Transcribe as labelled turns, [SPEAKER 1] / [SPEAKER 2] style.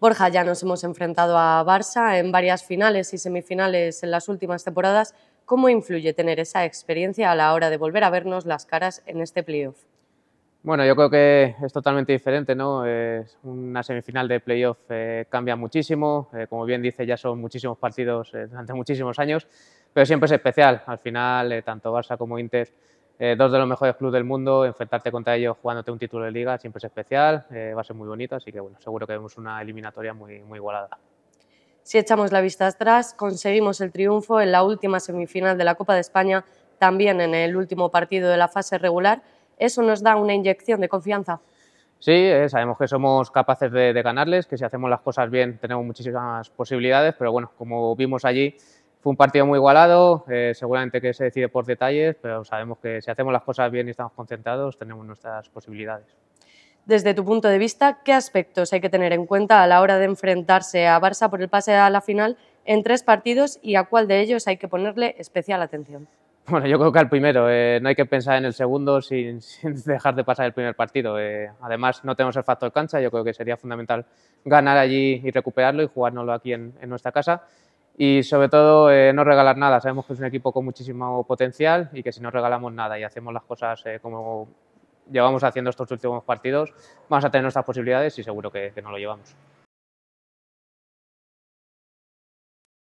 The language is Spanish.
[SPEAKER 1] Borja ya nos hemos enfrentado a Barça en varias finales y semifinales en las últimas temporadas. ¿Cómo influye tener esa experiencia a la hora de volver a vernos las caras en este playoff?
[SPEAKER 2] Bueno, yo creo que es totalmente diferente, ¿no? una semifinal de playoff eh, cambia muchísimo, eh, como bien dice, ya son muchísimos partidos eh, durante muchísimos años, pero siempre es especial. Al final, tanto Barça como Inter eh, dos de los mejores clubes del mundo, enfrentarte contra ellos jugándote un título de liga siempre es especial, eh, va a ser muy bonito, así que bueno, seguro que vemos una eliminatoria muy, muy igualada.
[SPEAKER 1] Si echamos la vista atrás, conseguimos el triunfo en la última semifinal de la Copa de España, también en el último partido de la fase regular. ¿Eso nos da una inyección de confianza?
[SPEAKER 2] Sí, eh, sabemos que somos capaces de, de ganarles, que si hacemos las cosas bien tenemos muchísimas posibilidades, pero bueno, como vimos allí, fue un partido muy igualado, eh, seguramente que se decide por detalles, pero sabemos que si hacemos las cosas bien y estamos concentrados, tenemos nuestras posibilidades.
[SPEAKER 1] Desde tu punto de vista, ¿qué aspectos hay que tener en cuenta a la hora de enfrentarse a Barça por el pase a la final en tres partidos y a cuál de ellos hay que ponerle especial atención?
[SPEAKER 2] Bueno, yo creo que al primero, eh, no hay que pensar en el segundo sin, dejar de pasar el primer partido. Eh. además, no tenemos el factor cancha, yo creo que sería fundamental ganar allí y recuperarlo y jugárnoslo aquí en nuestra casa y sobre todo eh, no regalar nada. Sabemos que es un equipo con muchísimo potencial y que si no regalamos nada y hacemos las cosas eh, como llevamos haciendo estos últimos partidos, vamos a tener nuestras posibilidades y seguro que, que no lo llevamos.